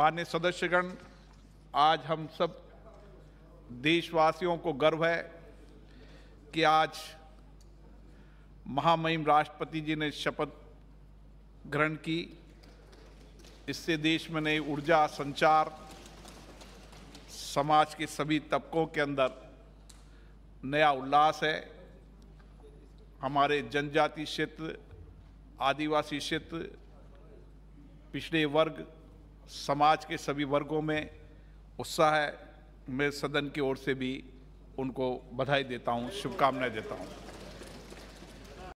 मान्य सदस्यगण आज हम सब देशवासियों को गर्व है कि आज महामहिम राष्ट्रपति जी ने शपथ ग्रहण की इससे देश में नई ऊर्जा संचार समाज के सभी तबकों के अंदर नया उल्लास है हमारे जनजाति क्षेत्र आदिवासी क्षेत्र पिछड़े वर्ग समाज के सभी वर्गों में उत्साह है मैं सदन की ओर से भी उनको बधाई देता हूँ शुभकामनाएं देता हूँ